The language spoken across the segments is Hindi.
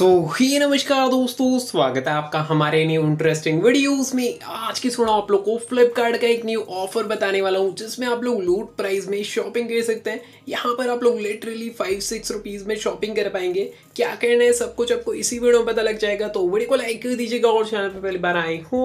सो so, ही नमस्कार दोस्तों स्वागत है आपका हमारे न्यू इंटरेस्टिंग वीडियोस में आज की सुना आप लोग को फ्लिपकार्ट का एक न्यू ऑफर बताने वाला हूँ जिसमें आप लोग लूट प्राइस में शॉपिंग कर सकते हैं यहाँ पर आप लोग लिटरली फाइव सिक्स रुपीज़ में शॉपिंग कर पाएंगे क्या कहना है सब कुछ आपको इसी वीडियो में पता लग जाएगा तो वीडियो को लाइक कर दीजिएगा और चैनल पर पहली बार आए हो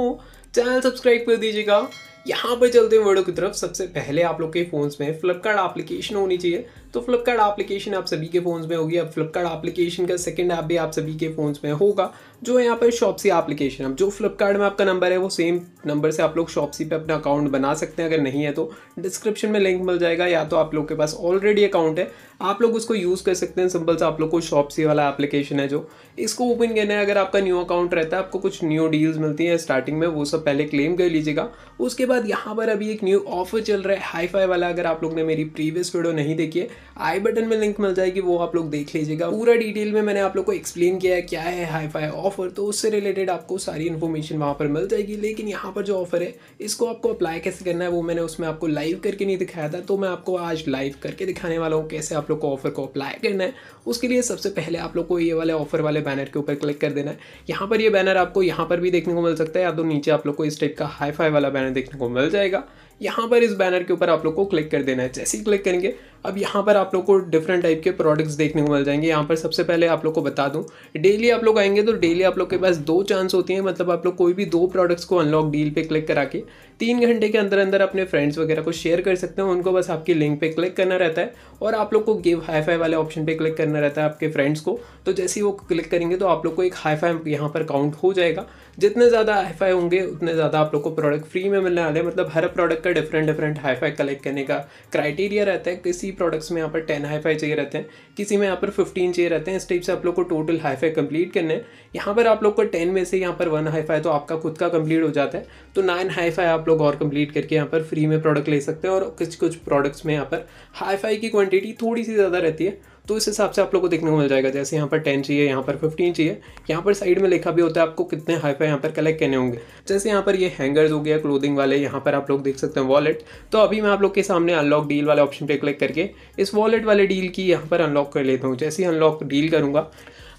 चैनल सब्सक्राइब कर दीजिएगा यहाँ पर चलते हैं वीडियो की तरफ सबसे पहले आप लोग के फ़ोन्स में फ्लिपकार्ट एप्लीकेशन होनी चाहिए तो फ्लिपकार्ट एप्लीकेशन आप सभी के फ़ोन्स में होगी अब फ्लिपकार्ट एप्लीकेशन का सेकंड ऐप भी आप सभी के फ़ोन्स में होगा जो यहाँ पर शॉपसी एप्लीकेशन अब जो फ्लिपकार्ट में आपका नंबर है वो सेम नंबर से आप लोग शॉपसी पे अपना अकाउंट बना सकते हैं अगर नहीं है तो डिस्क्रिप्शन में लिंक मिल जाएगा या तो आप लोग के पास ऑलरेडी अकाउंट है आप लोग उसको यूज़ कर सकते हैं सिंपल से आप लोग को शॉपसी वाला एप्लीकेशन है जो इसको ओपन करना है अगर आपका न्यू अकाउंट रहता है आपको कुछ न्यू डील्स मिलती हैं स्टार्टिंग में वो सब पहले क्लेम कर लीजिएगा उसके बाद यहाँ पर अभी एक न्यू ऑफर चल रहा है हाई फाई वाला अगर आप लोग ने मेरी प्रीवियस वीडियो नहीं देखी है आई बटन में लिंक मिल जाएगी वो आप लोग देख लीजिएगा पूरा डिटेल में मैंने आप लोग को एक्सप्लेन किया है क्या है हाई फाई ऑफर तो उससे रिलेटेड आपको सारी इन्फॉर्मेशन वहाँ पर मिल जाएगी लेकिन यहाँ पर जो ऑफर है इसको आपको अप्लाई कैसे करना है वो मैंने उसमें आपको लाइव करके नहीं दिखाया था तो मैं आपको आज लाइव करके दिखाने वाला हूँ कैसे आप लोग को ऑफर को अप्लाई करना है उसके लिए सबसे पहले आप लोग को ये वाले ऑफर वाले बैनर के ऊपर क्लिक कर देना है यहाँ पर ये बैनर आपको यहाँ पर भी देखने को मिल सकता है या तो नीचे आप लोग को इस टाइप का हाई फाई वाला बैनर देखने को मिल जाएगा यहाँ पर इस बैनर के ऊपर आप लोग को क्लिक कर देना है जैसे ही क्लिक करेंगे अब यहाँ पर आप लोग को डिफरेंट टाइप के प्रोडक्ट्स देखने को मिल जाएंगे यहाँ पर सबसे पहले आप लोग को बता दूँ डेली आप लोग आएंगे तो डेली आप लोग के पास दो चांस होती हैं मतलब आप लोग कोई भी दो प्रोडक्ट्स को अनलॉक डील पर क्लिक करा के तीन घंटे के अंदर अंदर अपने फ्रेंड्स वगैरह को शेयर कर सकते हो उनको बस आपकी लिंक पे क्लिक करना रहता है और आप लोग को गिव हाई फाई वाले ऑप्शन पे क्लिक करना रहता है आपके फ्रेंड्स को तो जैसे ही वो क्लिक करेंगे तो आप लोग को एक हाई फाई यहाँ पर काउंट हो जाएगा जितने ज़्यादा हाई फाई होंगे उतने ज़्यादा आप लोग को प्रोडक्ट फ्री में मिलने वाले मतलब हर प्रोडक्ट का different different high five collect करने का क्राइटेरिया रहता है किसी प्रोडक्ट्स में यहाँ पर टेन हाई फाई चाहिए रहते हैं किसी में यहाँ पर फिफ्टीन चाहिए रहते हैं इस टाइप से आप लोग को टोटल हाई फाई कंप्लीट करना है यहाँ पर आप लोग को टेन में से यहाँ पर वन हाई फाई तो आपका खुद का कंप्लीट हो जाता है तो नाइन हाई फाई आप आप लोग और कंप्लीट करके यहाँ पर फ्री में प्रोडक्ट ले सकते हैं और कुछ कुछ प्रोडक्ट्स में यहाँ पर हाई फाई की क्वांटिटी थोड़ी सी ज़्यादा रहती है तो इस हिसाब से आप लोग को देखने को मिल जाएगा जैसे यहाँ पर टेन चाहिए यहाँ पर फिफ्टीन चाहिए यहाँ पर साइड में लिखा भी होता है आपको कितने हाई फाई यहाँ पर कलेक्ट करने होंगे जैसे यहाँ पर ये हैंगर्स हो गया क्लोथिंग वाले यहाँ पर आप लोग देख सकते हैं वॉलेट तो अभी मैं आप लोग के सामने अनलॉक डील वाले ऑप्शन पर क्लिक करके इस वॉलेट वाले डील की यहाँ पर अनलॉक कर लेता हूँ जैसे ही अनलॉक डील करूँगा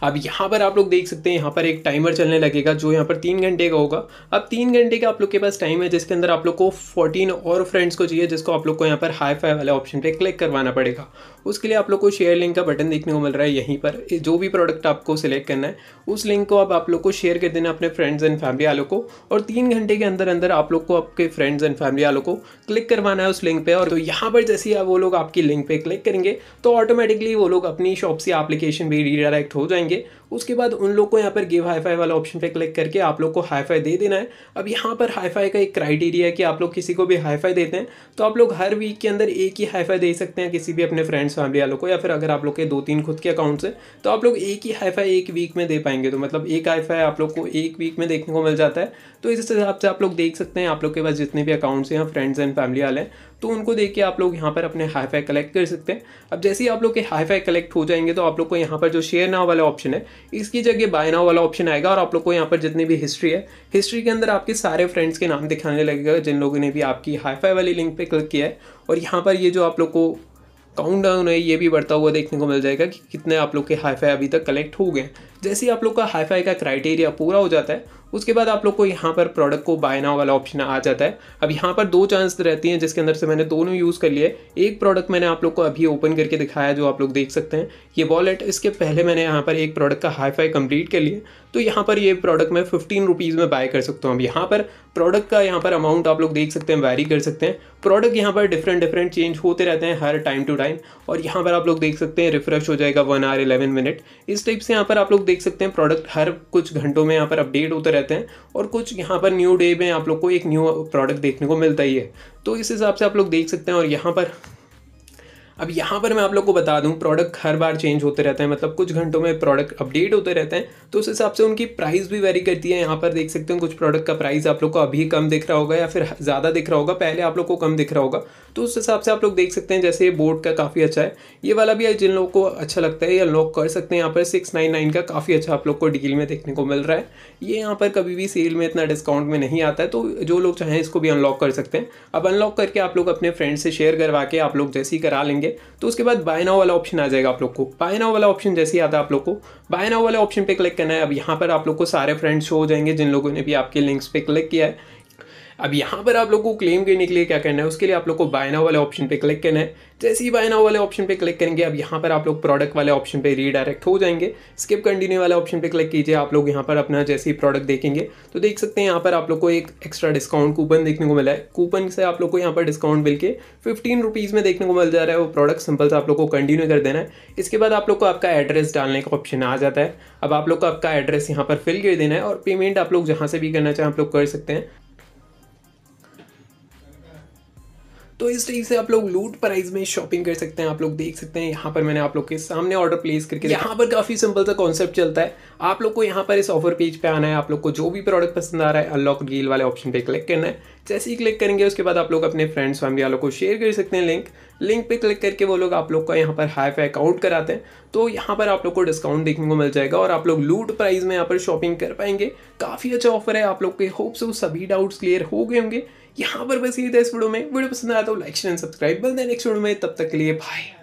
अब यहाँ पर आप लोग देख सकते हैं यहाँ पर एक टाइमर चलने लगेगा जो यहाँ पर तीन घंटे का होगा अब तीन घंटे का आप लोग के पास टाइम है जिसके अंदर आप लोग को फोर्टीन और फ्रेंड्स को चाहिए जिसको आप लोग को यहाँ पर हाई फाई वाले ऑप्शन पर क्लिक करवाना पड़ेगा उसके लिए आप लोग को शेयर लिंक का बटन देखने को मिल रहा है यहीं पर जो भी प्रोडक्ट आपको सिलेक्ट करना है उस लिंक को अब आप लोग को शेयर कर देना अपने फ्रेंड्स एंड फैमिली वालों को और तीन घंटे के अंदर अंदर आप लोग को आपके फ्रेंड्स एंड फैमिली वालों को क्लिक करवाना है उस लिंक पर और यहाँ पर जैसे ही वो लोग आपकी लिंक पर क्लिक करेंगे तो ऑटोमेटिकली वो लोग अपनी शॉप से एप्लीकेशन भी रीडायरेक्ट हो जाएंगे जाएंगे उसके बाद उन लोग को यहाँ पर गिव हाईफाई वाला ऑप्शन पे क्लिक करके आप लोग को हाईफाई दे देना है अब यहाँ पर हाईफाई का एक क्राइटेरिया है कि आप लोग किसी को भी हाईफाई देते हैं तो आप लोग हर वीक के अंदर एक ही हाईफाई दे सकते हैं किसी भी अपने फ्रेंड्स फैमिली वालों को या फिर अगर आप लोग के दो तीन खुद के अकाउंट से तो आप लोग एक ही हाईफाई एक वीक में दे पाएंगे तो मतलब एक हाईफाई आप लोग को एक वीक में देखने को मिल जाता है तो इस हिसाब से आप लोग देख सकते हैं आप लोग के पास जितने भी अकाउंट्स हैं फ्रेंड्स एंड फैमिली वाले हैं तो उनको देख के आप लोग यहाँ पर अपने हाईफाई कलेक्ट कर सकते हैं अब जैसे ही आप लोग के हाईफाई कलेक्ट हो जाएंगे तो आप लोग को यहाँ पर जो शेयर नाव वाला ऑप्शन है इसकी जगह बाय नाउ वाला ऑप्शन आएगा और आप लोग को यहाँ पर जितनी भी हिस्ट्री है हिस्ट्री के अंदर आपके सारे फ्रेंड्स के नाम दिखाने लगेगा जिन लोगों ने भी आपकी हाईफाई वाली लिंक पर क्लिक किया है और यहाँ पर ये जो आप लोग को काउंट डाउन है ये भी बढ़ता हुआ देखने को मिल जाएगा कि कितने आप लोग के हाईफाई अभी तक कलेक्ट हो गए जैसे ही आप लोग का हाईफाई का क्राइटेरिया पूरा हो जाता है उसके बाद आप लोग को यहाँ पर प्रोडक्ट को बाय नाउ वाला ऑप्शन आ जाता है अब यहाँ पर दो चांस रहती हैं जिसके अंदर से मैंने दोनों यूज़ कर लिए एक प्रोडक्ट मैंने आप लोग को अभी ओपन करके दिखाया जो आप लोग देख सकते हैं ये वॉलेट इसके पहले मैंने यहाँ पर एक प्रोडक्ट का फाई कम्प्लीट कर लिया तो यहाँ पर ये प्रोडक्ट मैं फिफ्टीन रुपीज़ में बाय कर सकता हूँ अब यहाँ पर प्रोडक्ट का यहाँ पर अमाउंट आप लोग देख सकते हैं वैरी कर सकते हैं प्रोडक्ट यहाँ पर डिफरेंट डिफरेंट चेंज होते रहते हैं हर टाइम टू टाइम और यहाँ पर आप लोग देख सकते हैं रिफ्रेश हो जाएगा वन आवर इलेवन मिनट इस टाइप से यहाँ पर आप लोग देख सकते हैं प्रोडक्ट हर कुछ घंटों में यहाँ पर अपडेट होते रहते हैं और कुछ यहाँ पर न्यू डे में आप लोग को एक न्यू प्रोडक्ट देखने को मिलता ही है तो इस हिसाब से आप लोग देख सकते हैं और यहाँ पर अब यहाँ पर मैं आप लोग को बता दूँ प्रोडक्ट हर बार चेंज होते रहते हैं मतलब कुछ घंटों में प्रोडक्ट अपडेट होते रहते हैं तो उस हिसाब से उनकी प्राइस भी वेरी करती है यहाँ पर देख सकते हो कुछ प्रोडक्ट का प्राइस आप लोग को अभी कम दिख रहा होगा या फिर ज़्यादा दिख रहा होगा पहले आप लोग को कम दिख रहा होगा तो उस हिसाब से आप लोग देख सकते हैं जैसे ये बोर्ड का काफ़ी अच्छा है ये वाला भी जिन लोगों को अच्छा लगता है ये अनलॉक कर सकते हैं यहाँ पर सिक्स नाइन नाइन का काफ़ी अच्छा आप लोग को डील में देखने को मिल रहा है ये यहाँ पर कभी भी सेल में इतना डिस्काउंट में नहीं आता है तो जो लोग चाहें इसको भी अनलॉक कर सकते हैं अब अनलॉक करके आप लोग अपने फ्रेंड से शेयर करवा के आप लोग जैसे ही करा लेंगे तो उसके बाद बाय नाउ वाला ऑप्शन आ जाएगा आप लोग को बाय नाउ वाला ऑप्शन जैसे ही आता है आप लोग को बाय नाउ वाले ऑप्शन पर क्लिक करना है अब यहाँ पर आप लोग को सारे फ्रेंड्स शो हो जाएंगे जिन लोगों ने भी आपके लिंक्स पर क्लिक किया है अब यहाँ पर आप लोग को क्लेम करने के लिए क्या करना है उसके लिए आप लोग को बायना वाले ऑप्शन पे क्लिक करना है जैसे ही बायना वाले ऑप्शन पे क्लिक करेंगे अब यहाँ पर आप लोग प्रोडक्ट वाले ऑप्शन पे रीडायरेक्ट हो जाएंगे स्किप कंटिन्यू वाले ऑप्शन पे क्लिक कीजिए आप लोग यहाँ पर अपना जैसे ही प्रोडक्ट देखेंगे तो देख सकते हैं यहाँ पर आप लोग को एक एक्स्ट्रा डिस्काउंट कूपन देखने को मिला है कूपन से आप लोग को यहाँ पर डिस्काउंट मिल के फिफ्टीन रुपीज़ में देखने को मिल जा रहा है वो प्रोडक्ट सिंपल से आप लोग को कंटिन्यू कर देना है इसके बाद आप लोग को आपका एड्रेस डालने का ऑप्शन आ जाता है अब आप लोग को आपका एड्रेस यहाँ पर फिल कर देना है और पेमेंट आप लोग जहाँ से भी करना चाहें आप लोग कर सकते हैं तो इस टाइप से आप लोग लूट प्राइस में शॉपिंग कर सकते हैं आप लोग देख सकते हैं यहाँ पर मैंने आप लोग के सामने ऑर्डर प्लेस करके यहाँ पर काफ़ी सिंपल सा कॉन्सेप्ट चलता है आप लोग को यहाँ पर इस ऑफर पेज पे आना है आप लोग को जो भी प्रोडक्ट पसंद आ रहा है अनलॉक डील वाले ऑप्शन पे क्लिक करना है जैसे ही क्लिक करेंगे उसके बाद आप लोग अपने फ्रेंड्स फैमिली वालों को शेयर कर सकते हैं लिंक लिंक पे क्लिक करके वो लोग आप लोग का यहाँ पर हाई फाई अकाउंट कराते हैं तो यहाँ पर आप लोग को डिस्काउंट देखने को मिल जाएगा और आप लोग लूट प्राइस में यहाँ पर शॉपिंग कर पाएंगे काफ़ी अच्छा ऑफर है आप लोग के होप से सभी डाउट्स क्लियर हो गए होंगे यहाँ पर बस ये था इस वीडियो में वीडियो पसंद आया तो लाइक एंड सब्सक्राइब बल नेक्स्ट वीडियो में तब तक के लिए बाय